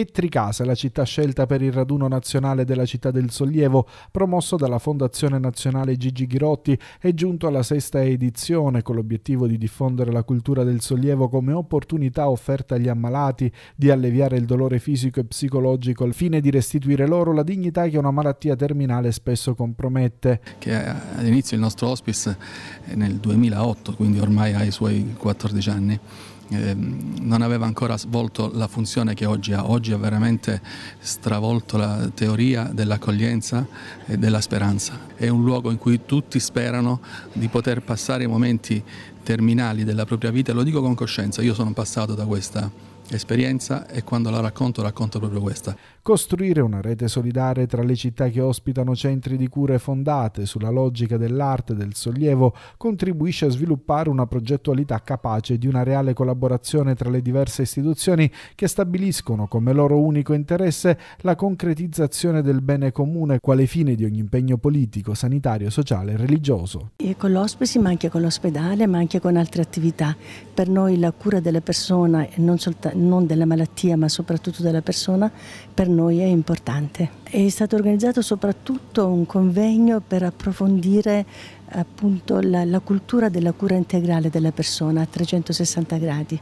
e Tricase, la città scelta per il raduno nazionale della Città del Sollievo, promosso dalla Fondazione Nazionale Gigi Ghirotti, è giunto alla sesta edizione con l'obiettivo di diffondere la cultura del sollievo come opportunità offerta agli ammalati, di alleviare il dolore fisico e psicologico al fine di restituire loro la dignità che una malattia terminale spesso compromette. Che all'inizio il nostro hospice nel 2008, quindi ormai ha i suoi 14 anni, Ehm, non aveva ancora svolto la funzione che oggi ha. Oggi ha veramente stravolto la teoria dell'accoglienza e della speranza. È un luogo in cui tutti sperano di poter passare i momenti terminali della propria vita, lo dico con coscienza, io sono passato da questa esperienza e quando la racconto racconto proprio questa. Costruire una rete solidale tra le città che ospitano centri di cure fondate sulla logica dell'arte e del sollievo contribuisce a sviluppare una progettualità capace di una reale collaborazione tra le diverse istituzioni che stabiliscono come loro unico interesse la concretizzazione del bene comune quale fine di ogni impegno politico, sanitario, sociale e religioso. E con l'ospesi ma anche con l'ospedale ma anche con altre attività. Per noi la cura della persona non soltanto non della malattia ma soprattutto della persona, per noi è importante. È stato organizzato soprattutto un convegno per approfondire appunto la, la cultura della cura integrale della persona a 360 gradi.